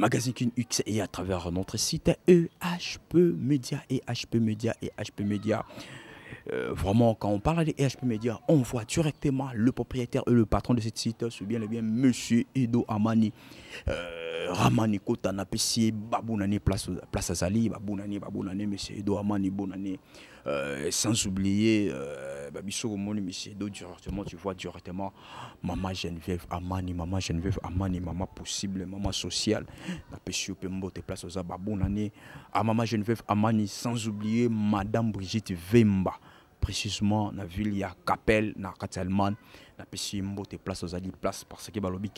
Magazine Kinux et à travers notre site EHP Media, EHP Media, EHP Media. Euh, vraiment, quand on parle de EHP Media, on voit directement le propriétaire et le patron de cette site, c'est bien le bien Monsieur Edo Amani. Euh, Ramani Kota Babounani, Place Azali, Babounani, Babounani, Monsieur Edo Amani, Bonani. Euh, sans oublier, euh, directement, tu vois directement Maman Geneviève Amani, Maman Geneviève Amani, Maman possible, Maman sociale. te place aux à Maman Geneviève Amani, sans oublier Madame Brigitte Vemba. Précisément, la ville, il na katelman na Pessi Mbote, place aux Ali, place parce que Balobi,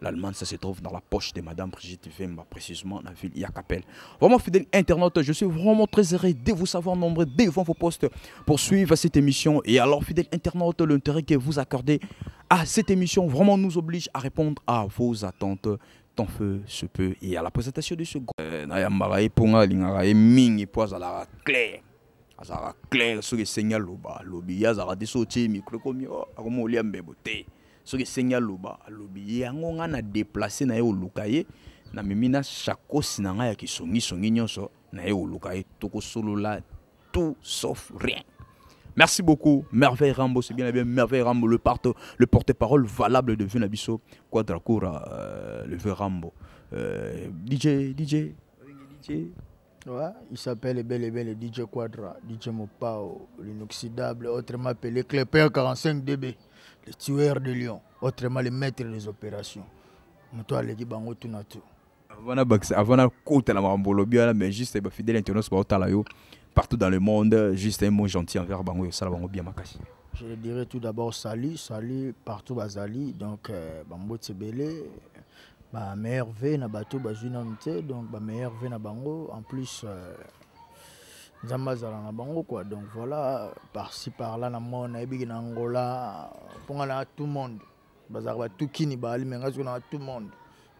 L'Allemagne, ça se trouve dans la poche de Madame Brigitte Vemba, précisément dans la ville Yakapelle. Vraiment, fidèle internaute, je suis vraiment très heureux de vous savoir nombreux devant vos postes pour suivre cette émission. Et alors, fidèle internaute, l'intérêt que vous accordez à cette émission vraiment nous oblige à répondre à vos attentes tant feu ce peut. Et à la présentation de ce groupe, euh, ce qui aloba alobi yango ngai na déplacer na ye oluka na memi na shakosi ya ngai songi nyonso na tout sauf rien Merci beaucoup, Merveille Rambo, c'est bien bien, Merveille Rambo, le, le porte-parole valable de Vinabiso, Quadra euh, le vieux Rambo. Euh, DJ, DJ, DJ. Ouais, il s'appelle bel et DJ Quadra, DJ Mopao, l'inoxydable, autrement appelé Clepper 45 dB tueur de Lyon, autrement les maîtres des opérations. Avant la mais juste eh ben, partout dans le monde, juste un mot gentil envers bien Je dirais tout d'abord salut, salut partout bazali donc euh, bambo tebele merveille na bato vie. donc en plus euh, nzambe na bango quoi donc voilà par-ci par-là na monde nayebiki na ngola aller na tout monde bazalaka batukini mais soki na tout monde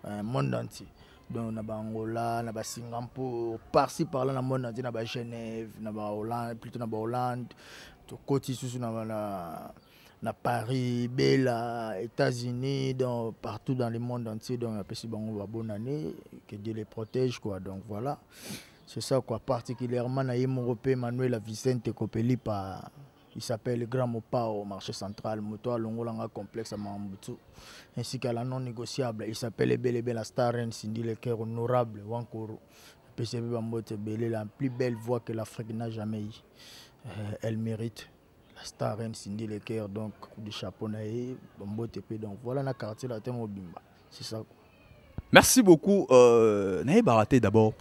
eh, monde entier donc na bangola na par parci parla na monde entier na Genève, na Hollande, plutôt na bahollande tokoti susu na, na, na paris bela états-unis donc partout dans le monde entier donc apesi bango année, que dieu les protège quoi donc voilà c'est ça quoi, particulièrement Naïm Emmanuel Manuel Vicente Copeli par il s'appelle Grand Mopa au marché central, Moto Longolanga complexe à Mambutu, ainsi qu'à la non négociable. Il s'appelle Belébé la star Cindy le cœur honorable, Wankuru. PCB Bambote Belé, la plus belle voix que l'Afrique n'a jamais eue. Euh, elle mérite la star Cindy cœur donc du chapeau Bambote Donc voilà la quartier la thème au Bimba. C'est ça. Merci beaucoup. Euh, Baraté d'abord.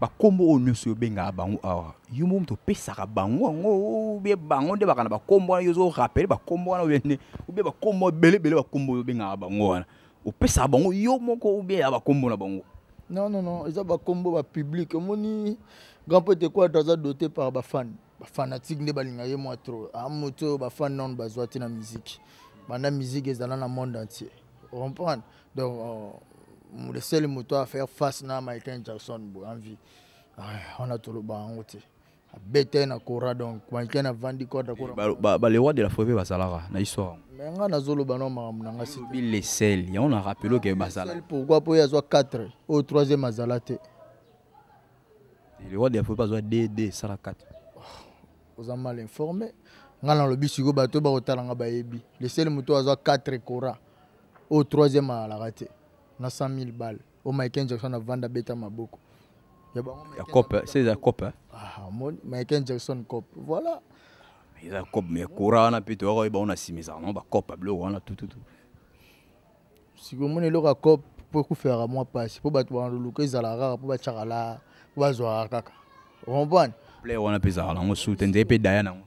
bakombo oyo nyonso yobengaka bango awa yo moko moto opesaka bango yango obie bango nde baka na bakombo wana yo ozorapele bakombo wana obie obie bakombo ebelebele bakombo oyo obengaka bango wana opesaka bango yo moko obie ya bakombo na bango non non non eza bakombo bapublike omoni grand pote kwato aza doté par bafane bafanatike nde balinga ye mwa tro amoto ah, oyo bafane nano bazwa te na musike banda musike ezala na monde entier comprendre donc euh, le seul moto à faire face na Michael Jackson bo en vie on a tout le bas en abete na kora donc Michael na vandi kota kora ba ba le roi de la forêt basalara na histoire mais nga nazoloba no makambo na nga si le seul ya on a rappelé que ah, basala pourquoi po ya zo 4 au 3e azala te le roi de la forêt bazwa 2 2 sala 4 oza mal informé nga nalobi sikoyo bato bakotala nga bayebi le seul moto azwa 4 kora au 3e alaka te na 100 000 balles oyo michael jackson avanda abeta maboko ya cope se eza cope omoni michael jackson cope voilà eza cope mais courant wana mpe toyaka oyeba ona nsima ezaka nango bacope abiloko wana tututu sikomoni eloko ya cope mpo ekufera mwa mpasi mpo bato baloluka ezala kaka mpo batyaka la mpo bazwaka kaka okompane play wana mpe ezaka nango su te nzeye mpe daya nango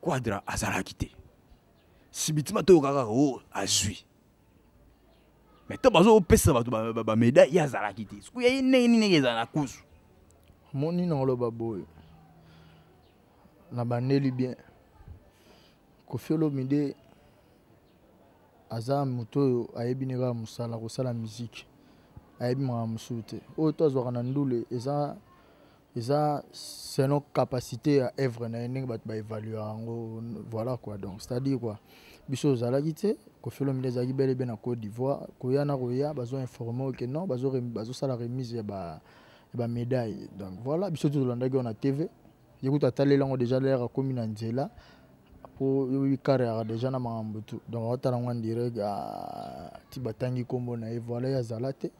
quadra azalaki te subitima toyo kaka o oh, azwi me ntango bazopesa bato bamédaille ye azalaki te soki ya ye ndenge nini ezala na kusu moni na oloba boye na bandeli bien kofi olomide aza moto oyo ayebi ne kaka mosala kosala miziki ayebi maka mosusu te oyo to azwaka na ndule eza c'est selon capacité à œuvre na ye évaluer, bato voilà quoi donc c'est à dire quoi biso ozalaki te kofelomile ezalaki belebe na côte d'ivoire koya na koya bazoinforme que non la remise ya médaille. donc voilà biso tozolandaki yo na tv ye kuta lango yango déjà lere akómi na nzela po ikareaka déjà na makambo tu donc on yango en direct ah, ti batangi nkombo na ye voilà ya Zalate.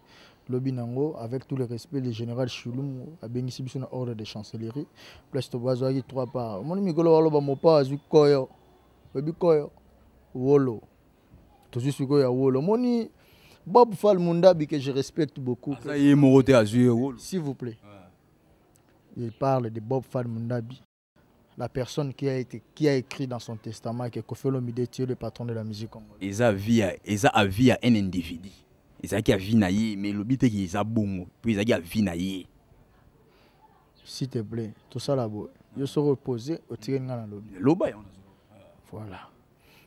Lobinango, avec tout le respect, du général Chulum a béni son ordre de chancellerie. Place to bazwaki trois parts. Mon Golo, walo ba mopa azu koyo. Baby koyo. Wolo. Tozu suko ya wolo. Moni Bob Fal Mundabi que je respecte beaucoup. Ça y est, azu wolo. S'il vous plaît. Il parle de Bob Fal Mundabi. La personne qui a, écrit dans son testament que Kofelo est le patron de la musique congolaise. Ils a vie à un individu. ezalaki ya vi na ye mais elobi teke eza bongo mpo ezalaki ya vi na ye s'il te plaît tosala boye yo soki opose otikeli ngai na lobi loba yango voilà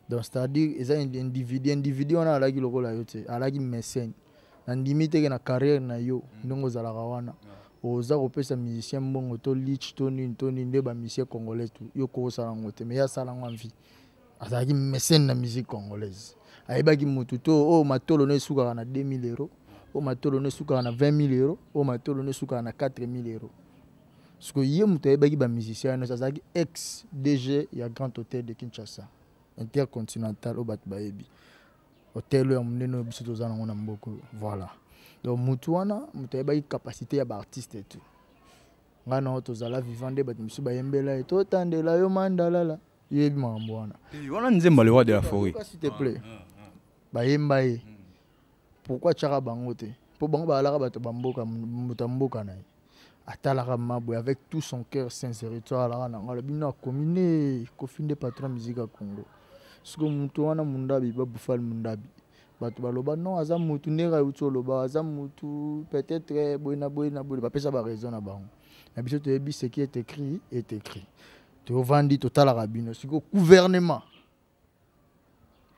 donc c'est à dire eza individu individu wana alaki lokola yo te alaki mesene nandimi teke na carrière na yo mm. ndenge ozalaka wana oza kopesa musicien mbongo to lich to nini to nini nde bamusicien congolaise yo kokosala yango te mais ye asala yango mvi azalaki mesene na musique congolaise ayebaki motu to oyo oh, matolo no esukaka na 2000 euro oyo matolo no esukaka na 20000 euro oyo matolo no esukaka na 4000 euro parceke ye moto ayebaki bamusicien nyonso azalaki ex dg ya grand hotel de kinshasa intercontinental oyo bato bayebi hotel oyo ya monene oyo biso toza nango na mboka voilà donc motu wana moto ayebaki capacité ya baartiste etu ngai nango tozala vivant nde bato mosusu bayembela ye totandela yo mandalala yebi makambo wana eh, wana nzemba le roi de la forêt s'il te plaît ah, ah. bayemba pourquoi pourkui bango te mpo bango bazalaka bato bamboka moto mboka na ye atalaka avec tout son cœur sincérité Toi alaka nango alobi a communé, nde patron musique ya congo soki motu wana mundabi babufali mundabi bato baloba non aza mutu ndenge ayuti oloba aza mutu peut-être eh, boye na boye na boye bapesa baraison na bango na biso toyebi ce qui est écrit est écrit tovandi totalaka bino sikoyo gouvernement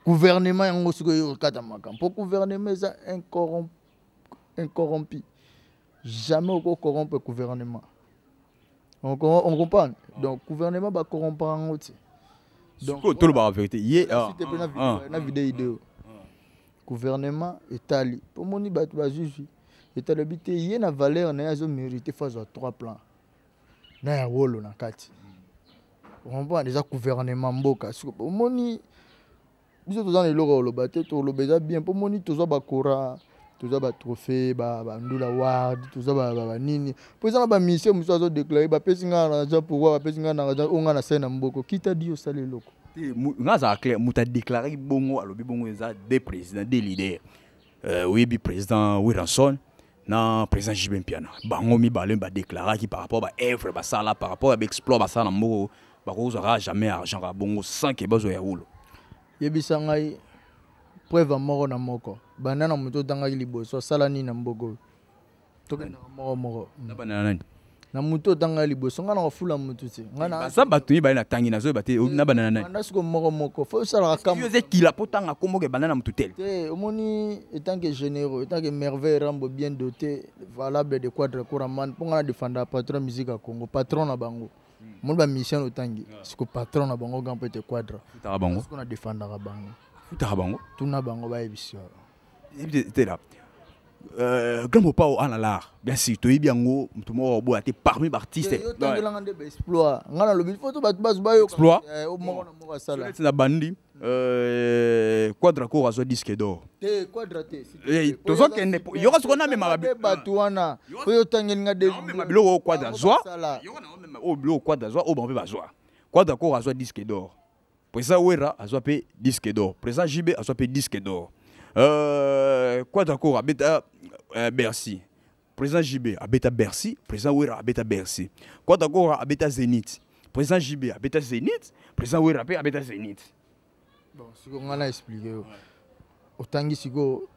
gouvernement yango soki oyo kata makambo mpo gouvernement eza incorrompi jamais okocorrompre gouvernement on comprend donc gouvernement bacorrompre yango te sikoyo tolobaka vérité ye ah, ah, ah, na video ideo gouvernement etali mpo moni bato bazuzwi etalobi te ye na valeur na ye azomérite fo azwa trois plan na ya wolo na kati comprendre eza gouvernement mboka omoni biso toza na eloko oloba te toloba eza bien mpo moni tozwa bakora toza batrohe bandula ward toza banini mpo eza na bamisie mosusu azodeklare bapesi ngai na argent pourkui bapesi ngai na argent o ngai na sai na mboko kita di osala eloko ngai azala clair moto adeklaraki bongo alobi bongo eza de euh, président de leader oyebi président wiranson na président jibe mpiana bango mibale badeklaraki par rapport baevre basala par rapport ya baexplore basala na mboko bakozwaka jamais argent ka bongo sans ke bazwa ya wolo yebisa ngai preuve moko na moko banda na moto otangaki liboso asala nini na mboka oyo tokendaka moko moko na moto otangaka liboso ngai na kofula motu te baza bato mibale na tangi nazoyeba te na banda nanda siko moko moko fo osalaka kamozekila mpo tanga ko moko ebanda na motu tele te omoni etanke généraux etanke merveille rambo bien doté valable de quadre couramane mpo ngai na defanda patron musique ya congo patron na bango mon ma mission au tangi ce que patron a bongo gampe te quadra tu bango parce qu'on a défendu la bango tu bango tu na bango ba ebisio et tu es là euh grand papa au ala bien sûr tu es bien go tu mo bo été parmi artistes tu es là en de ngana le but photo ba ba yo exploit euh, au on a mo ça là c'est la bandi Euh, quadraco azwa disque dor eh, tozokende yoko sikoyo namemakabato wana oyo otangelinga biloko oyo quadre azwa oyo biloko oh, quadre azwa oyo oh, bango mpe bazwa quadraco azwa disque dor président wera azwa mpe disque dor président jibe azwa mpe disque dor euh, quadraco abeta euh, bercy président jibe abeta bercy président wera abeta bercy quadraco abeta zénith président jibe abeta zénith président wera mpe abeta zénith bon sikoyo ngai na explike yo otangi sikoyo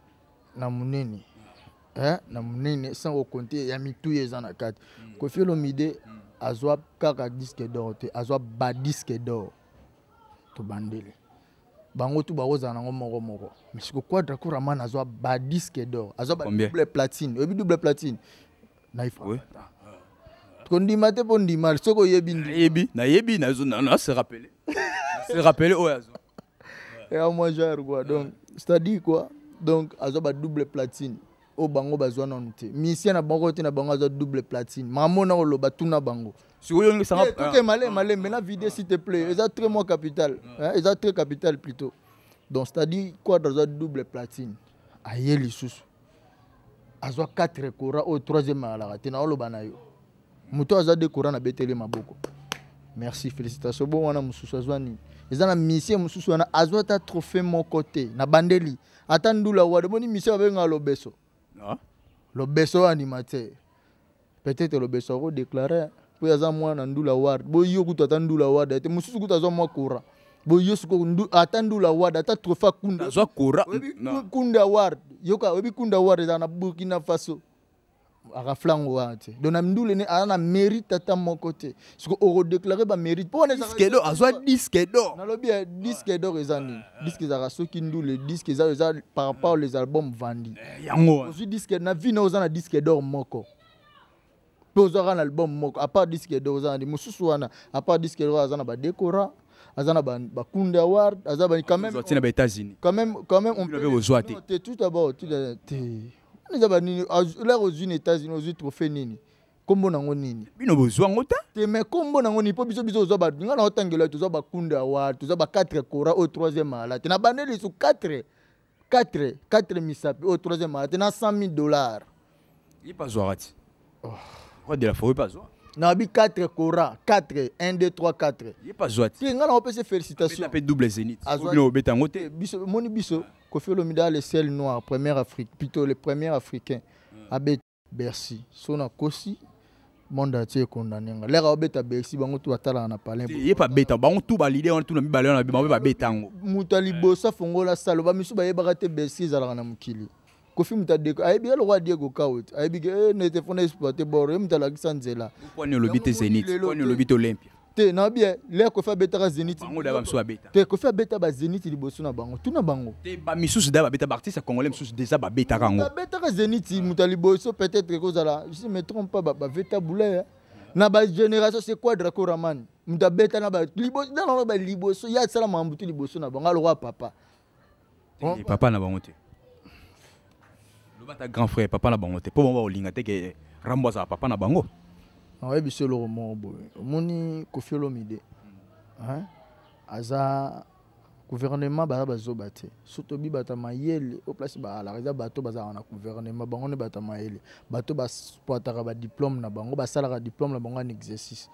na monene na monene sans kokonte ya mituyi eza na kati mm. kofi olomide azwa kaka disque dor te azwa badisque dor tobandeli bango tu bakozala nango moko moko mais siko quadra couraman azwa badisque dor azwa badouble platine oyebi double platine naifrata kondima te mpo ndima soki oyebi nayebi nayebi nase rappele nase rappele oyo azwa et à moi genre quoi donc c'est à dire quoi donc azo ba double platine oyo bango bazwa nanu te misie na bango te na bango aza double platine mamo na koloba tuna bango tout est malin ah. malin maintenant vide s'il te plaît eza très moi capital eza très capital plutôt donc c'est à dire quadre aza double platine aye lisusu azwa 4 courant oyo troisième alaka te na oloba na yo moto aza de courant na betele maboko merci félicitation bo wana mosusu azwa nini eza na misie mosusu wana azwa ata trohe moko te na bandeli ata ndula wana omoni misie babengaka lobeso ah? lobeso animateur peut-être lobeso akodeklare mpo aza mwana ndula ward boyo kutu ata ndula ward ate mosusu kutu azwa mwa courant boyo siko ata ndula ward ata trohe akunda kunda ward yoka oyebi kunda ward ezala na burkina faso araflango wana te donc na mindule ne aza na mérite ata moko te soki orodéclare bamérite mpo wanadiske dor azwa disque dor nalobi ya disque dor eza nini diske ezalaka soki ndule diske eza eza par rapport les albums vandi eh, yango hein. ozwi diske na vi na oza na disque dor moko mpe ozwa na album moko apart disque dor oza na ndi mosusu wana apart diske dor aza na badécora aza na bakunda ward aza quand même quand même quand même on peut tout d'abord tout d'abord eza banini lere ozwi na états-unis ozwi trophée nini nkombo nango nini bino bozwango te te mais nkombo nango nini mpo biso biso ozwa baninga nango tangelo tozwa bakunda wa tozwa ba 4 cora oyo 3e ala te na bande lisu 4 4 4 misapi oyo 3e ala te na 100 000 dollar ye pa zwaka ti oh. de la foi pa zwa na bi 4 cora 4 1 2 3 4 ye pa zwa ti te nga nango opesa félicitation pe double zénith obina obeta yango te biso moni biso ah. Kofi Olomida le sel noir, premier Afrique, plutôt le premier Africain. Hmm. Abet Bercy, Sona Kosi, monde entier condamné. L'air à Abet Bercy, bango tout atala na palin. Il est pas bête, hein. bango tout l'idée on tout na balé, on a ba pas bête ango. Hein. Mutali bossa fongo la salo, ba misu ba yebarate Bercy zala na mukili. Kofi muta deko, bi eh, le roi Diego Kaut, ayebi ne te fona exploiter bor, muta la kisanzela. Pourquoi ne lobite Zenit? Pourquoi ne lobite Olympia? te na bie lere kofi abetaka zenitite kofi abeta bazeniti liboso na bango tuna bango misusu da babeta baartiste congolais misusu deja babetaka yango babetaka zeniti moto ya liboso peut-être kozala je me trompe pas baveta bouleye na bagénération c'est quoi draco raman moto abeta na danao baliboso ye asala makambo te liboso na bango alokwa papa eh, papa na bango te lobata grand frère papa na bango te mpo bango baolinga teke rambo azala papa na bango nakoyebi biso eloko moko boye omoni kofi olomide aza gouvernement baza bazoba te so tobi bato ya mayele o place baalaka eza bato bazalaka na gouvernement bango nde bato ya mayele bato baexploitaka badiplôme na bango basalaka diplôme na bango en exercice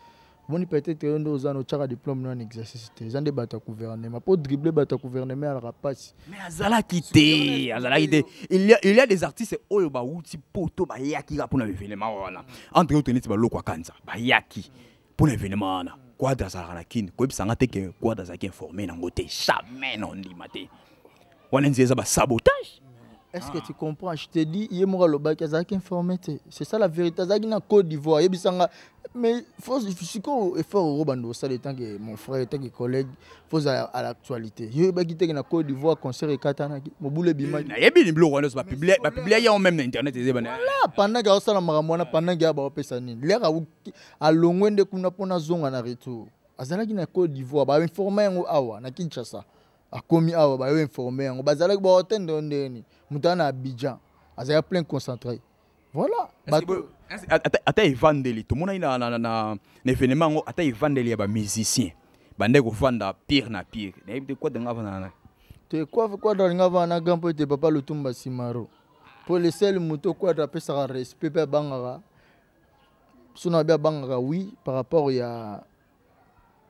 omoni peut-être yo nde oza na otyaka diplôme no na exercice te eza nde bato ya gouvernement mpo drible bato ya gouvernement alaka mpasi mais azalaki te azalaki te il y a des artistes oyo bawuti poto bayaki kaka mpona événement wana entre autres neti baloko ya kanza bayaki mpona événement wana quadre azalaka na kini koyebisanga te ke quadre azalaki informe nango te jamais na ondima te wana nzi eza basabotage est-ce que ah. tu comprends je te dis ye moko alobaki azalaki informe te c'est ça la vérité azalaki na côte d'ivoire yebisanga mais sikoyo effort Ça, le temps que mon frère etanke collègue faut à l'actualité yo oyebaki teke na côte d'ivoire concert ekatanaki mobulu ebimanayebini eh, publier. wana bapiblia yango même na internet ezebana pendant ke aosala makambo wana ah. pendant ke ya baopesa L'era lere alongwe nde kuna mpona azonga na retour azalaki na côte d'ivoire bainforme yango awa na kinshasa akomi awa bayo informe yango bazalaki baotende ndeni ni, wana abidjan azalaki plein concentré voilà ata evandeli tomonani na événement yango ata evandeli ya bande ko vanda pire na pire nayebi te kwadanga avanana te quoi avana na gampo ete papa lotumba simaro Police le moto quoi apesaka respect mpe abangaka sona abe bangara oui par rapport ya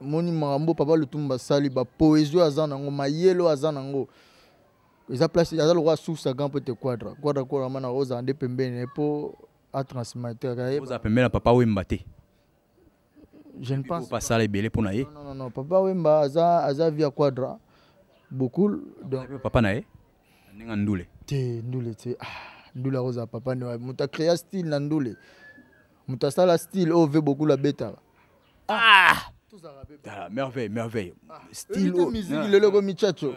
moni makambo papa lutumbu basali bapoésie oyo aza nango mayele oyo aza nango eza place aza lokola susa gan mpo ete quadra quadra kuadra mana ozala nde pembeni ye mpo atransmetterozala pembeni ya papa wemba te je ne pense basala ebele mpo na ye non papa wemba aza aza via quadra bokul donc papa na ye ndenge ndule te ndule te ah, ndule akozala papa nde moto acréa style na ndule moto asala style oyo ve bokul abetaka ah! tala ah, merveille merveille ah, style oyo musique ah. logo michacho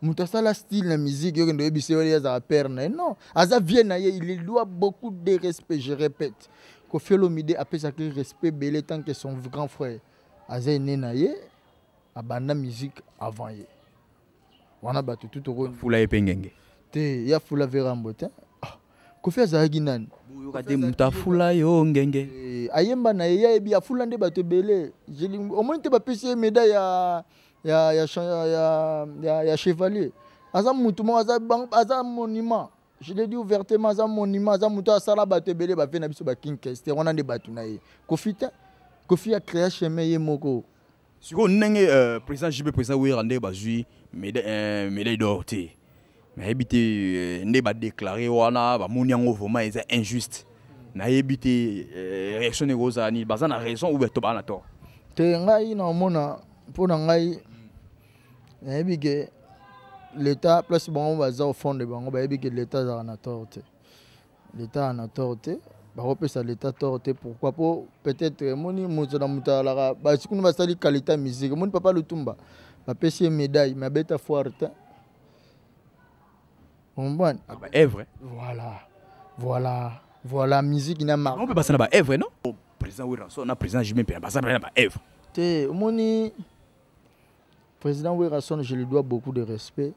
moto style la musique il oyebisa ye oyo azala père na ye non aza vie il doit beaucoup de respect je répète kofi olomide apesaki respect Belé tant que son grand frère aza ene na abanda musique avant On battu tout tout au ye mpe ngenge te y a verambo te kofi azalaki nani koyoka te moto afula yo ngenge eh, ayemba na ye yayebi afula nde bato ebele omoni te bapesi ye médaille ya, ya, ya, ya, ya, ya chevalier aza motu moko aza, aza monument je l'ai dit ouvertement aza monument aza moto asala bato ebele bave na biso bakinkeste wana nde bato na ye kofi te kofi acréa chemin ye moko sikoyo ndenge euh, président jb président wera nde bazwi euh, médaille d'or te nayebi te euh, nde badéclare wana bamoni yango vraimen eza injuste Na te euh, réaction ndenge ozala nini na raison ou to tort te ngai naomona mpo na ngai nayebi l'état plus bon baza au fond de bango bayebi ke l'état azala na tort l'état a na tort te bakopesa l'état tort pourquoi mpo peut-être moni moto na moto azalaka basi kuna basali qualité ya musique emoni papa le tumba, bapesi ye médaille me abeta foire Bon. Ah bah, Evre. Voilà. Voilà. Voilà, musique n'a marre On peut passer là-bas, Evre, non au oh, président Ouirasso, on a président Jimé Péa, passer là-bas, Evre. T'es, moni. Président Ouirasso, je lui dois beaucoup de respect.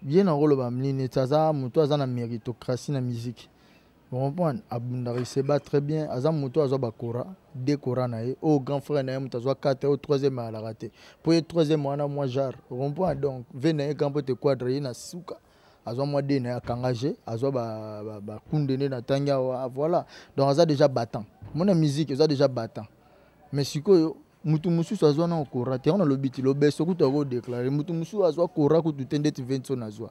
Bien en rôle, bah, mini, taza, mouto, ça na méritocratie, na musique. comprendre abundaka eseba très bien aza moto azwa bakora de kora na ye oyo oh, grand frère na ye moto azwa 4 oyo 3ème ayalaka te mpo ye 3ème wana mwa jare comprendre donc ve na ye grand mpo te quadre ye na suka azwa mwa de na ye akanga je azwa bakunde nde na ntangi awa voilà donc aza déjà battant mona musique eza déjà battant mais sikoyo mutu mosusu azwa na okora te yango nalobi ti lobeso kutu akodéclare mutu mosusu azwa kora kutu te ndeti 20 so nazwa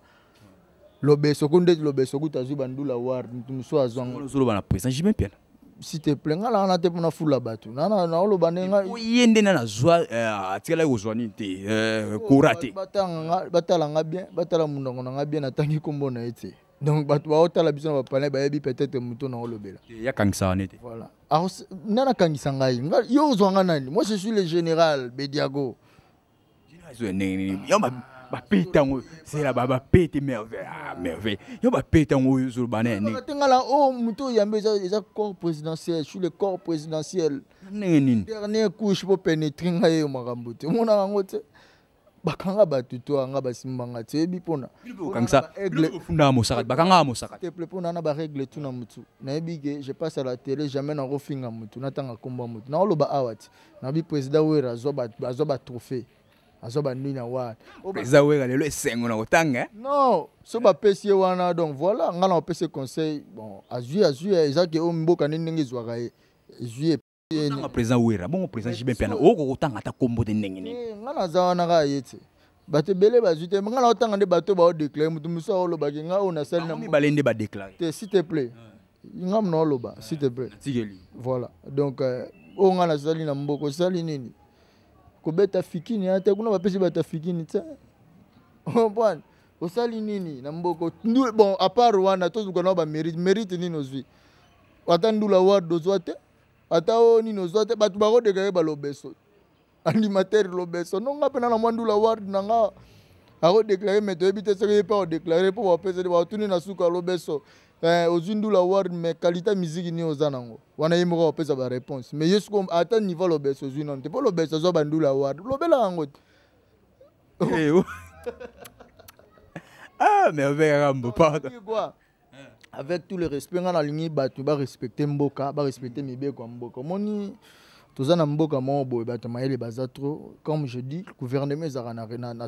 lobeso ku nde lobeso kuta azwi bandula war mutu mosusu azwangozoloba na président jimin piana s'il te plaît nga na wana te mpona fula bato naoloba nde ye nde na nazwa eh, atikalaki kozwa nini te eh, kora te batala nga bien batala mondango na nga bien natangi nkombo na ye te donc bato baotala biso na bapane bayebi peut-être moto na olobela yakangisa wana te voilà alors nde nakangisa ngai yo ozwa nga nani moi je suis le général bediago yo bapeyi ntango zela bapeyi te ah, merveille yo bapeyi ntango oh, oyo ozoloba na yanengetengala oyo motu oyo yambi eza corps présidentiel sur le corps présidentiel ndenge nini dernier couche mpo pénétre ngai yo makambo te omonaka yango te bakanga bato to yanga basimbanga te oyebi mponafundaa mosaka bakangaka mosakateple mpona na baregle tu na motu nayebi ke je passe à la télé jamais nakofinga motu natanga nkombo ya motu naoloba awa te nayebi président were azwa batrophée azwa bandwini ya wana eza wera lelo esengo na kotanga eh? non so bapesi ye wana donc voilà ngai na bapesi conseil bon azwi azwi eh, ezaki oyo mboka nde ndenge ezwaka ye ezwi tanga président wera bongo président eh, jibin mpe na oko kotanga ata kombo te ndenge nini ngai naza wana kaka ye te bato ebele bazwi te ngai naotanga nde bato baodeklare moto mosusu aolobaki ngai oyo nasali na mibale nde badeklare te s'il te plaît ngai mona oloba s'il te plaît voilà donc oyo ngai nasali na mboko osali nini kobeta fikini ya te kuna bapesi bato ya fikini te ompone osali nini na mboka bon apart wana tozuka nao bamérite mérite nini ozwi ata ndula warde ozwa te ata o nini ozwa te bato bakodeka ye balobeso animateur lobeso nonga mpe nana mwa ndula warde na nga akodeklare me toyebi te soki ye mpe akodeklare mpo bapesani batuni na suka lobeso Eh, ozwi ndula word mais qualité musique ni oza nango wana ye moko apesa réponse. mais ye soko ata niveau lobesa ozwi nano te mpo lobesa ozwa bandula word. lobelaka yango te eh, oh. ah mais obekaka mbo pardon avec tout le respect nga tu bato respecter mboka barespecte mibeko ya mboka Moni? toza na mboka moko boye bato mayele baza trop comme je dis gouvernement ezalaka na, na, na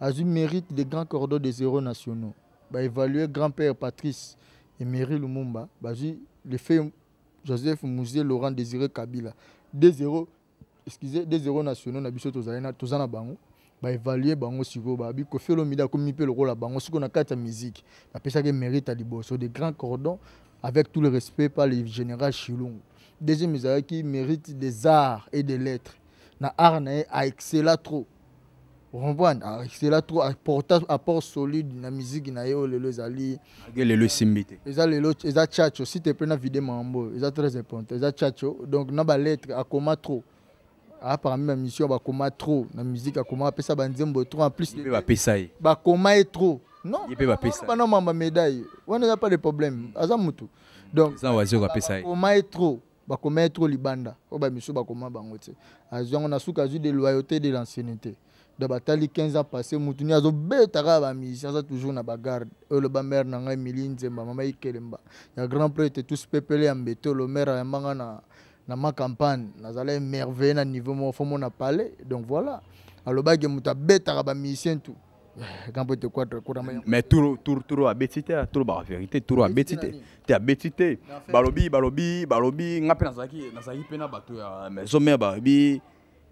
Azu mérite des grands cordons des héros nationaux bah, évaluer grand-père patrice emery lumumba bazwi le fait joseph musé laurent désiré kabila des héros excusez des héros nationaux na biso tozali na toza na bango fait bango sikoyo babi mida olomide akomi bango sikoyo na musique. ya musique que mérite des liboso des grands cordons avec tout le respect par le général Chilung. deuxième qui mérite des arts et des lettres na art na excella trop okomprendre ah, c'est tro apporta apport solide la musique na ye oyo lelo le lelo esimbi te eza lelo eza chacho si te mpe na vide mambo oyo eza très important eza chacho donc na à comment trop ah parmi ba comment trop na musike akoma bapesa banzembo trop en plus bapesa ye bakoma ye trop non ba non bapesa bana mamba médaille wana n'a pas de problème aza motu donc bakoma Comment trop bakoma comment trop libanda oyo ba bakoma bango tse. azwi on na suka azwi de loyauté de l'ancienneté de bataille 15 ans passé mutuni ba mission, ça toujours na bagarde oyo ba mère na ngai mili nzemba mama ikelemba ya grand prêtre tous en ya le lo a ayambanga na, na ma campagne, na nazala merveille, na niveau moko fomona pale donc voilà alobaki moto ba bamusicien tu grand prêtre quatre kurama mais tout tout a bétité te tout bavérité turo tout te te abeti bétité balobi balobi balobi ngai mpe na nazalaki pena na bato ya maison mère balobi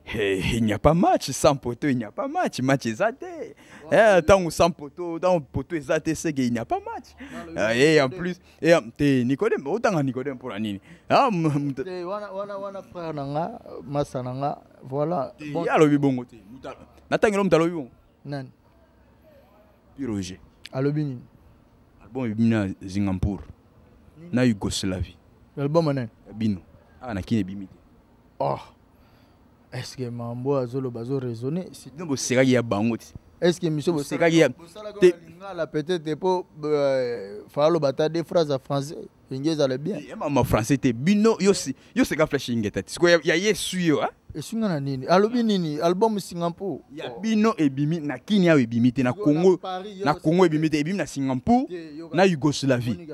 Hey, eh, il n'y a pas match sans poteau, il n'y a pas match. Match est athée. Wow. Eh, tant sans poteau, tant poteau est athée, c'est qu'il n'y a pas match. Non, eh, et en plus, et eh, t'es Nicodème, autant Nicodème pour la nini. Ah, wana wana wana frère nanga, massa nanga, voilà. Bon. Ya lobi bongo te. Natangi lom talobi bongo. Nan. Piroje. Alobi nini? Album ebimina Singapour. Na Yougoslavie. Album anen. Eh, bino. Ah na kine bimite. Oh. est-ce que mambo azoloba si donc ya bango est-ce que bazo ya la peut-être euh, de phrases français lingi des bien en français bino yoseka flashe ingeta des ya yesu yo ah. esunga nini alobi nini album singapour ya bino ebimi na kini na congo na congo na singapour na yougoslavie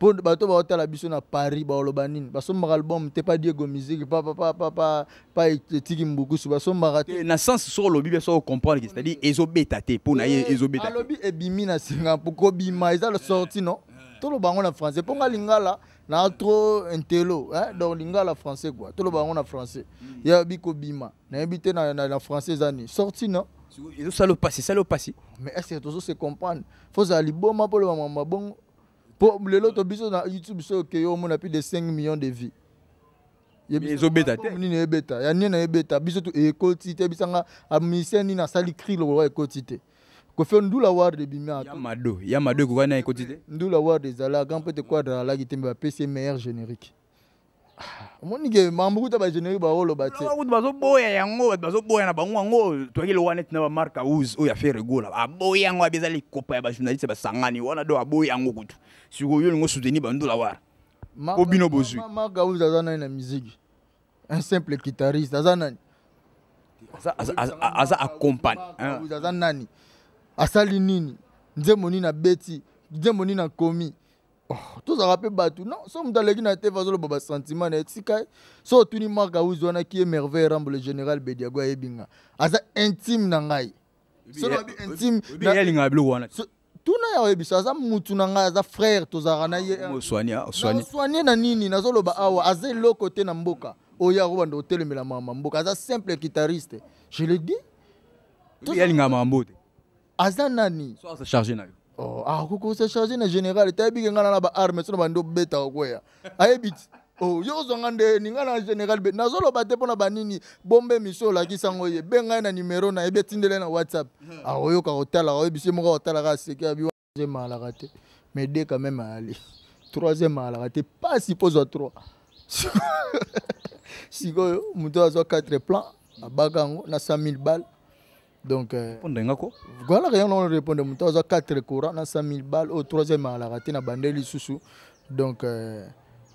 mpo bato baotala biso na paris baoloba nini basombaka album te pas diego musique pa, pa, pa, pa, pa, pa etiki mbukusu basombaka te na sens so olobi biso comprendre c'est-à-dire ezobeta te mpo na ye eh, ezobeta alobi ebimi na singa mpo kobima eza sorti non toloba yango na français mpo nga lingala na trop intelo hein? donc lingala français quoi toloba yango na français hmm. yebi kobima nayebi bima na, na, na français eza nini sorti non ça le passé ça le passé mais est ce que toujours se comprendre fozala liboma mpo loba mamba bon po lelo tobiso na youtube so okei omona plus de 5 millions de vie ezobeta te nini ebeta ya nini ebeta biso tu ekoti te bisanga amusien nini asali cri lokoloka ekoti te kofe ndula warde ebimiyamado yamado ekoka na ekoti te ndula warde ezalaka mpo ete quadre alaki te mbe bapesi ye meilleur générique ah, omonike mambo kuta bagénérique baoloba tekuta bazoboya yango bato bazoboya na bango yango toyaki lowa neti na bamark aus oyo afe regola aboya yango abe eza likopa ya bajournaliste basangani wana do aboya yango kutu sikoy oyo olingo soutenir bandola wana po bino bozwi magauz aza nani na musike un simple guitariste aza nani aza accompagne aza nani asali nini nzembo nini abeti nzembo nini akomi tozalaka mpe bato non so moto aleki na te fazoloba basentiment na ye tika ye so otuni mark awis wana ki ye merveille ramble général bediago ayebi nga aza intime na ngai so nabi intime tuna oyebisa aza mutu na ngai aza frère tozalaka na yeswanie na nini nazoloba awa aza eloko te na mboka oya kobanda otelemela mama mboka aza simple guitariste je le dis alinga mambo te aza nani akoki kose charge na général te ayebiki ngai na na baarme so na bando obetaka kweya ayebi ti oyo oh, ozwanga nde ninga na général be nazoloba te mpona banini bombe miso olakisango ye be ngai na nimero na yebi etindele na whatsapp hmm. akoyoka ah, kotala akoyebisi moko akotalaka aseke abi malaka te mais de quand même ayali troisième alaka te pasi mpo zwa trois sikoyo moto azwa quatre plan abaka yango na 100 000 balle donc euh, ndengako voilà rien non répondre moto azwa quatre courant na 100 000 balle oyo troisième alaka te na bande lisusu donc euh,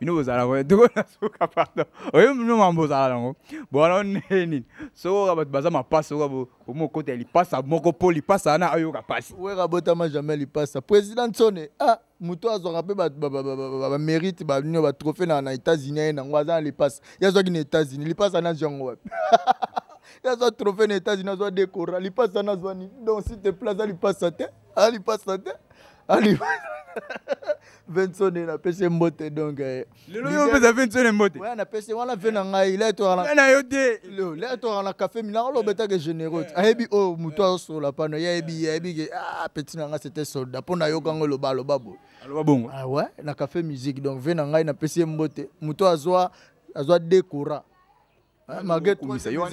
bino bozalako tokola soka pardon oyo bino mambo ozala nango bwana onee nini sokoka bato baza mapasi okoka omokota ya lipasa moko mpo lipasa wana oyoka pasi wera botama jamais lipasa président nsone ah moto azwaka mpe bamérite banio batrohe na états-unis aye nango aza na lipasa ye azwaki na états-unis lipasa ana azwi yango wapi ye azwa trohe na états-unis azwa décora lipasa ana azwa nini donc s'il te plaît aza lipasa te aza lipasa te vinson napesi mbote donc lelo yo opesa vinson mbote napesi wana ve na ngai letwana yo te letwaka na kafe minanga lobetaka généreux ayebi oyo motu azosola pano ye ayebi ayebi ke apeti na ngai c'était soldat mpo nayokango eloba aloba boye na kafe musique donc ve na ngai napesi ye mbote motu azwa azwa découra malgré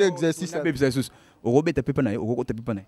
exercice okobeta pepa na ye okokota pepa na ye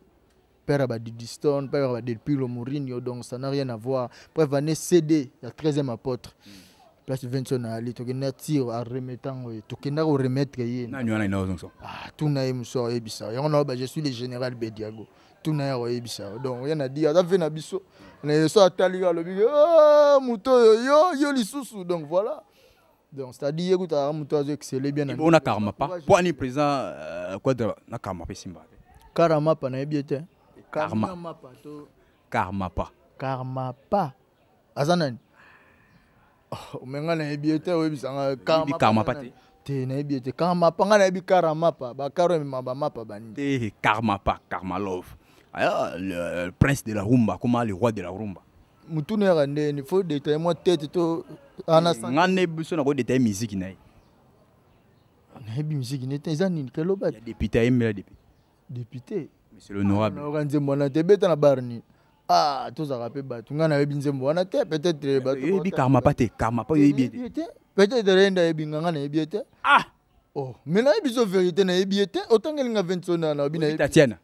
père dit Stone, père Abadi Pilo Mourinho, donc ça n'a rien à voir. Après on il cédé, la 13e apôtre. Place 21 à Ali, tu as en tu euh, as ah, eh bah, Je suis le général Bediago. Tout eh Donc rien à dire, ça fait un On tu à le ah, oh, yo, donc voilà. Donc, c'est-à-dire ah, que tu as bien. On a karma pas. Pour tu présent, euh, quoi de karma, pas karma karmapa karmapa aza nani oh, me ngai nayebi ye te oyebisanga karmapa te te nayebi ye te karmapa ngai nayebi karamapa bakaro emema bamapa banini te karmapa karmalov le prince de la rumba akoma le roi de la rumba mutunu yaka ndeni fo detaille mwa tete to ananga nde biso na kodetaille misiki na ye nayebi misiki ne te eza nini keloba député ayembela député député c'est l'honorable ah, nayoka nzembo wana te beta na barni ah tozalaka mpe bato ngai nayebi nzembo wana te peut-être eh, batoyebi karma pa te karma pa oyebi ete peut-être ye nde ayebi nga ngai nayebi ye te ah oh me nayebi so vérité nayebi ye te otangelinga vintsona nayebi nayebi tatiana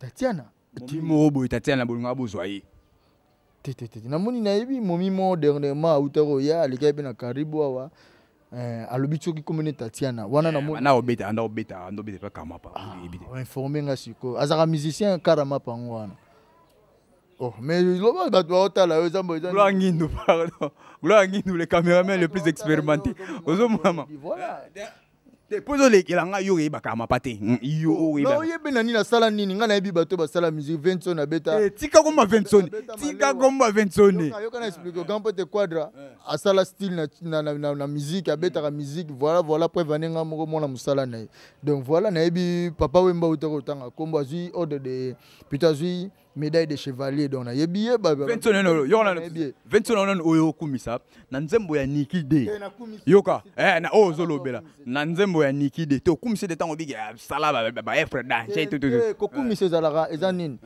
tatiana mimoko boye tatiana bolingaka bozwa ye te te te namoni nayebi momi mo dernièrement auta koya aleki ye mpe na karibu awa Eh, alobi soki komi ne tatiana wana eh, nainforme ah, nga sikoyo azalaka musicien karama pango wana Oh, mais loba bato baotala yo eza gloire ngindu pardon gloire ngindu le caméraman le plus expérimenté ozomama voilà. mpo ezolekela ngai yo oyebaka mapa te mm, yo oyebi na nini asala nini ngai nayebi bato basala musique vinson abeta eh, tika komba vinsoni tika komba vinsoniyoka na explike okan mpo te quadra eh. asala style na musique abetaka mm. musique voilà voilà preuve ane ngai moko mwana mosala na ye donc voilà nayebi papa wemba outa kotanga kombo azwi ordre de puta azwi médaille de chevalier donc oh, na yebi ba 21 yo na 21 oyo kumisa ya niki de eh, yoka eh na o oh, zolo bela na ya niki de to kumisa de tango bigi sala ba ba frère danger eh, tout tout ko eh, ezanin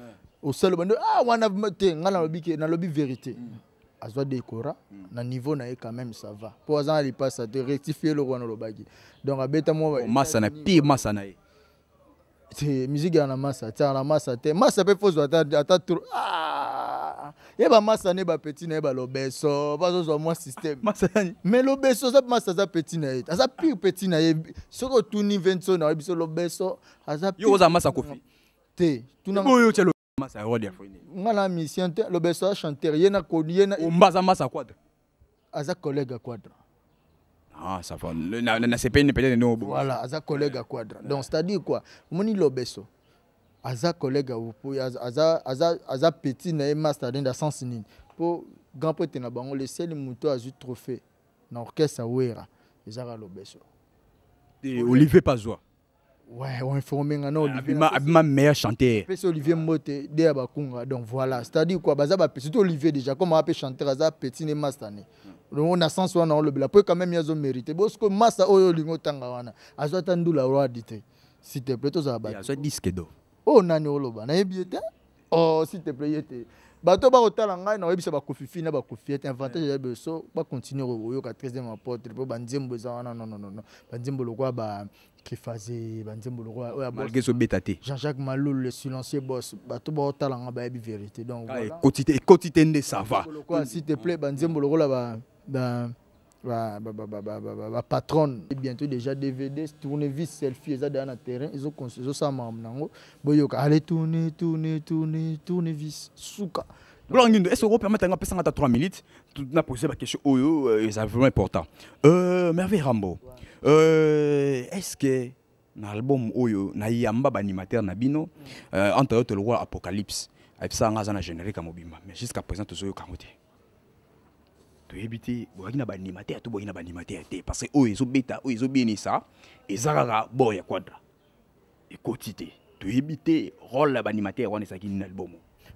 au seul ah wana of ngala lobi na lobi vérité mm. azwa décora mm. na niveau na e quand même ça va po passe à de rectifier le roi na donc abeta mo musique ya na masa tiaka na masa te masa mpe fozwa ata tro ah, ye bamasa ne bapeti na ye balobeso bazozwa mwa systeme mais lobeso oza masa aza peti na ye aza pire peti na ye soki otuni vinso na yebiso lobeso azate nga na mission te lobeso achanteur ye na aza collègue ya quadre Ah, ça va. Le, na, na Voilà, collègue à quadra. Donc c'est-à-dire quoi Moni À Aza collègue à vous aza aza petit na master dans sens Pour Pour grand pote na bango le seul moto a eu trophée na on' wera. Ezara lobeso. Et Olivier Pazois. Ouais, on ah, meilleur chanteur. Olivier Mote Donc voilà, c'est-à-dire quoi bazaba Olivier déjà comme on chanteur à petit master on a le quand même mérite. Parce que massa disque Oh nani oh, oh s'il te plaît bato bah, na kefaze banzembo lokola oyo malgré zobeta te jean-jacques Malou, le silencieux boss bato baotalanga bayebi vérité donc et te ne ça va. s'il te plaît va, lokola et bientôt déjà dvd tournevis selfie ça dans le terrain ils ont ezosalama nango boyoka tourner, tourne tourne tourne tournevis souka est-ce que qu'on permet de passer 3 minutes Tout n'a posé la question, oh, oh, oh, c'est vraiment important. Euh, Merveille Rambo, euh, est-ce que dans l'album Oyo, oh, oh, na yamba animateur Nabino, euh, entre autres le roi Apocalypse, et ça, on a généré comme Obima. Mais jusqu'à présent, tout ça, il Tu éviter, boyaki na baanimateur to boyaki na baanimateur te parce que oyo ezobeta oyo ezobienisa eza kaka bor ya quadre et te Tu éviter, rôle ya baanimateur wana ezalaki nini na album.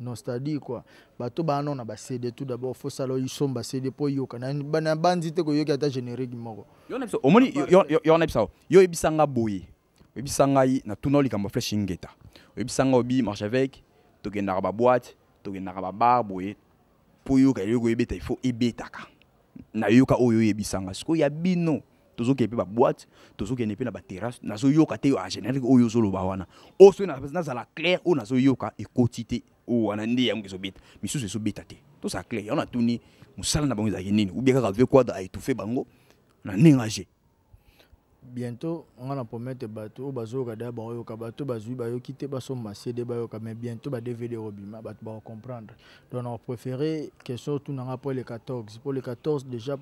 non c'est-à-dire quoi bato bana na bacd tout d'abord fosala isomba cd mpo yoka na bandi te koyoki ata générique moko omoni yo na biso yo oyebisa nga boye oyebisa ngai na tuna o likambo flèche ngeta oyebisa nga obi marche avec tokendaka baboite tokendaka babar boye mpo yoka eloko oyebeta ifo ebetaka nayoka oyo oyebisa nga sikoyo ya bino tozokende mpe baboite tozokende mpe na baterrasse nazoyoka te yo agénérique oyo ozoloba wana oyo soki nazala claire oyo nazoyoka ekoti te wana oh, nde yango ezobeta misusu te ça clair tout ni na ou bien bango on a négligé bientôt nga na bateau, bato oyo bateaux, dala baoyoka bateau, bazwi bayoki te mais bientôt le va comprendre. donc préférer que surtout 14 pour les 14 déjà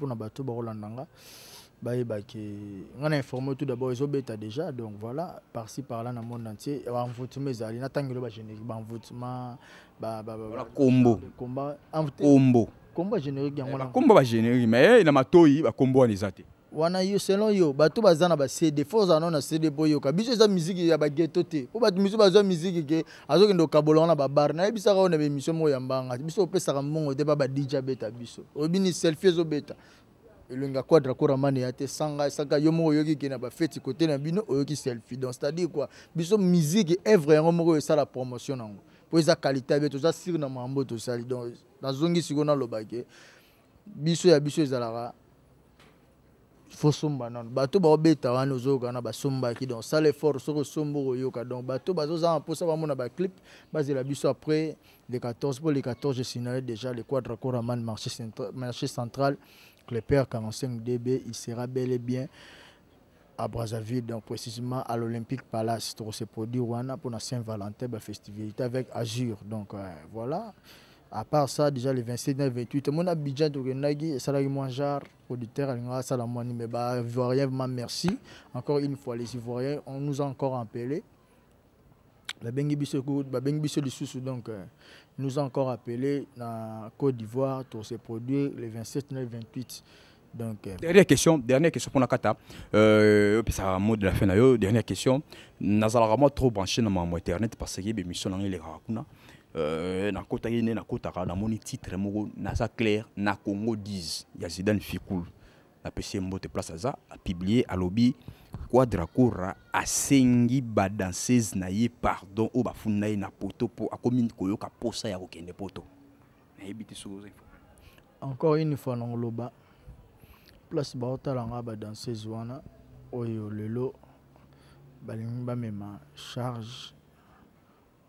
on a informé tout d'abord les obéta déjà donc voilà par-ci par-là dans le monde entier en votement mes allaient n'attendent pas générique bah, en votement bah bah bah, bah combo combat eh, bah, combo Combo générique yango na combo ba générique mais eh, na matoi ba combo wana ezate wana yo selon yo ba baza na ba CD force ano na CD boyoka biso za musique ya ba ghetto te po musique ba za musique ke ke okabola na ba bar na bisaka oyo na ba émission moko ya mbanga biso opesaka mbongo te ba ba DJ beta biso oyebini selfie beta le quadre kura ya te sanga yomo des kina ba na kote na bino selfie donc c'est-à-dire quoi biso musique œuvre Ça la promotion na pour mpo qualité abe toza na mambo tosali donc ont fait. biso ya biso des somba ont bato obeta wana na des donc les forces donc bato ba clip la biso après les 14 Pour les 14 je signale déjà le marché central marché central le père 45 DB, il sera bel et bien à Brazzaville, donc précisément à l'Olympique Palace, pour se produire pour la Saint-Valentin, la ben, festivité avec Azure Donc euh, voilà. À part ça, déjà le 27 et 28, mon Abidjan de Salari auditeur, Salamani, mais bah, merci. Encore une fois, les Ivoiriens, on nous a encore appelés. La bah, bah, donc. Euh, nous a encore appelé la Côte d'Ivoire pour ces produits le 27, 9, 28. Donc, euh, dernière question, dernière question pour Nakata. Euh, ça mot de la fin d'ailleurs. Dernière question. Nazala pas trop branché dans mon internet parce que l'émission dans les rakuna. Euh, na kota yene na kota na mon titre moko nasa clair na Congo 10 ya Zidane Fikoul. Na PC mbote place aza a publié à lobby quadra kora asengi badansese na ye pardon oyo bafundi na ye na poto mpo akomi koyoka posa ya kokende poto nayebi te soki ozainfo encore une fois na koloba place baotala nga badansese wana oyo lelo balingi bamema charge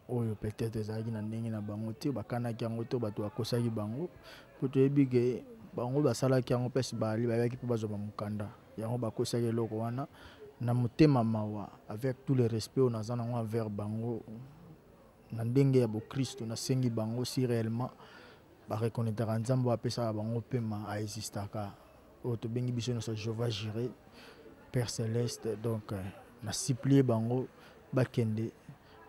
oyo peut-être ezalaki na ndenge na bango te bakanaki yango to bato bakosaki bango mpo toyebi ke bango basalaki yango mpesi baali bayaki mpo bazwa bamokanda yango bakosaki eloko wana na motema mawa avec tout le respect oyo naza nango envers bango na ndenge ya bokristo nasengi bango si réellement barekonaitaka nzambe oyo apesaka bango mpema aexistaka oyo tobengi biso nyonso jehova jiré père céleste donc euh, nasiplie bango bakende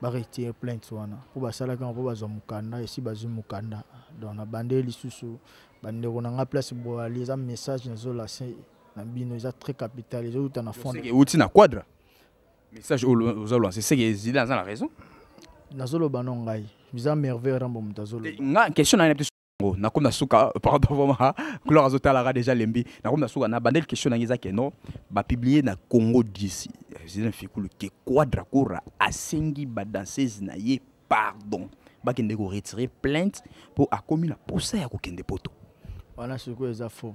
baretire plainte wana mpo basalaki yango mpo bazwa mokanda esi bazwi mokanda donc nabandeli lisusu bandeko na nga place boali eza message nazolase na bino eza très capitalisé. capital eza euta na fond euti na quadre message oza lancer seke ezide aza na raison nazoloba no ngai eza merveille rambo moto azoloba eh, question na yango nakomi nasuka euh, pardon vraimen clore l'a déjà lembi nakomi nasuka na bandeli question nange ezake Ba bapiblie na congo disi eh, zidane fikulu ke quadre kora ba badansese na yé, pardon Ba go retirer plainte pour a akomi la posa ya kokende poto Voilà wana sikoyo eza faux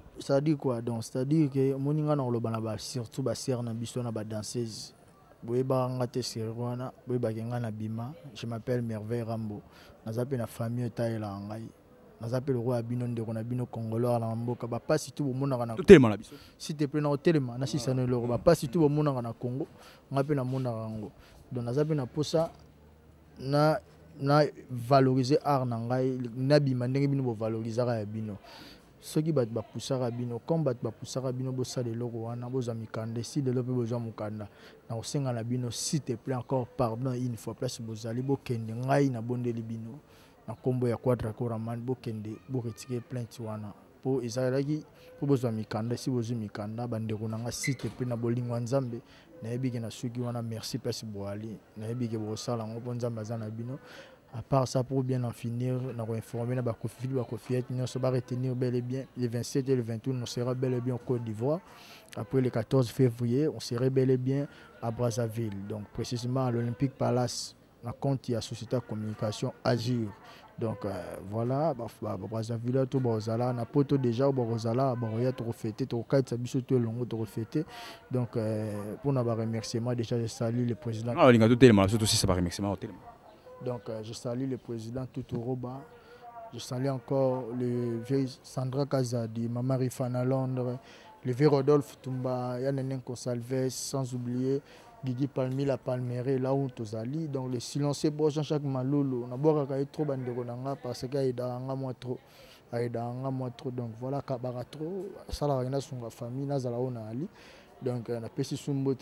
Ça dit quoi donc c'est-à-dire que moninga na kolobana ba surtout na biso na est nga te na bima je m'appelle merveille rambo naza na famille la ngai roi le roi ya bino ndeko na bino congolor na mboka Si tu bomonaka na Ça na pas na congo na donc na posa na valoriser art na ngai ndenge bino valoriser ya bino soki bato bapusaka bino comme bato bapusaka bino bosala eloko wana bozwa mikanda si lelo mpe bozwa mokanda na kosenga na bino site pla encore pardon une fois place bozali bokende ngai nabondeli bino na nkombo ya quadracoraman bokende boretike plainte wana mpo ezalaki mpo bozwa mikanda si bozwi mikanda bandeko na nga site mpe na bolingwa nzambe nayebi ke na suki wana merci place boali nayebi ke bokosala yango mpo nzambe aza na bino à part ça pour bien en finir nous informer na la BACOFIL, nous allons retenir bel et bien le 27 et le 28 nous serons bel et bien en Côte d'Ivoire après le 14 février on sera bel et bien à Brazzaville donc précisément à l'Olympique Palace la compte la société de communication Azure donc euh, voilà bah, bah, bah, Brazzaville tout bozala na poto déjà bozala trop tout fêter to kaitsa biso le long, trop fêté. donc euh, pour nous remercier remerciement déjà je salue le président Ah a tout tellement surtout si ça remerciement tellement donc euh, je salue le président Roba, je salue encore le vieux Sandra Kazadi, Maman Fana Londres, le vieux Rodolphe Tumba, Yanenen Salves, sans oublier Guigui Palmi, la Palmérée, là où Tozali. Donc le silencieux Jean-Jacques Maloulou, on a beau trop banderonanga parce qu'il a dans moi trop. aidanga trop donc voilà Kabara, trop asalaka na sunga famille avons oyo Donc euh, ali donc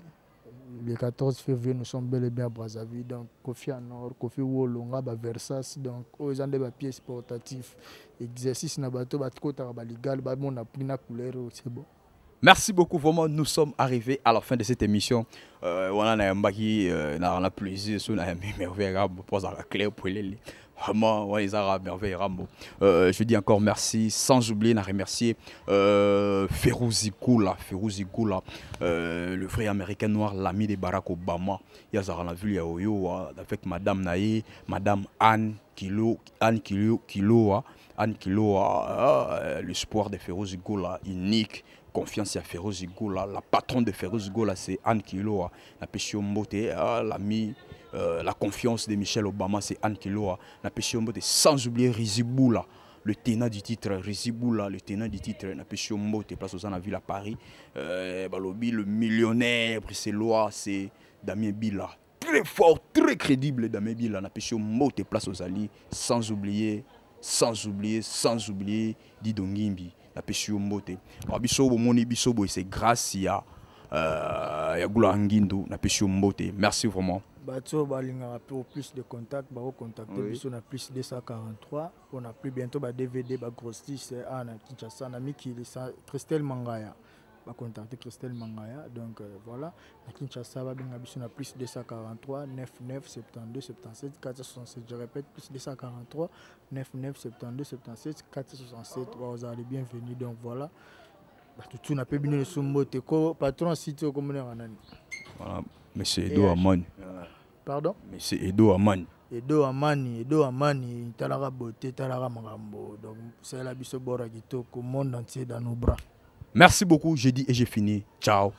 le 14 février, nous sommes bel et bien à Brazzaville. Donc, Kofi Anor, Kofi Wolonga, Versas, donc, oh, ils ont des pièces portatives. Exercice, na bateau, bateau, légal, on a pris la couleur, c'est bon. Merci beaucoup, vraiment, nous sommes arrivés à la fin de cette émission. on a un bac on a plaisir, on a un merveilleux, on a la clé pour les. Vraiment, ouais, ils arabes, merveille, Rambo. Euh, euh, je dis encore merci, sans oublier, de remercier euh, Ferouzi euh, le frère américain noir, l'ami de Barack Obama. Il y a vu, hein, avec Madame Naï, Madame Anne Kilo, Anne Kilo, Kiloa, Anne Kiloa, l'espoir de Ferouzi Koula, unique confiance à Feroz Goula, la patronne de Feroz Goula, c'est Anne Kiloa, la Mbote, l'ami euh, la confiance de Michel Obama, c'est Anne Kiloa. Sans oublier Riziboula, le tenant du titre. Riziboula, le tenant du titre. Napeshombo, tu place aux la ville à Paris. Euh, Balobi, le millionnaire bruxellois, c'est Damien Billa. Très fort, très crédible, Damien Bila. Napeshombo, tu place aux alliés. Sans oublier, sans oublier, sans oublier Didongimbi. Napeshombo, tu. Bah, Bisobo, mon Bisobo, c'est grâce à. Euh, Yagula merci vraiment. On a mpe plus de contact bakocontacte biso na plus 243 a plus bientôt DVD, bagrossiste a ah, à kinshasa qui est christelle mangaya Tristel christelle mangaya donc euh, voilà kinshasa babenga biso na plus 243 99 72 77 467 je répète plus 243 99 72 77 467 vous allez bienvenu donc voilà tout tuna a bino lisumu sur ko patron site voilà. Monsieur Edo Amani. Pardon Monsieur Edo Amani. Edo Amani, Edo Amani, Talara Beauté, Talara Marambo. Donc, c'est la biso le monde entier dans nos bras. Merci beaucoup, je dis et j'ai fini. Ciao.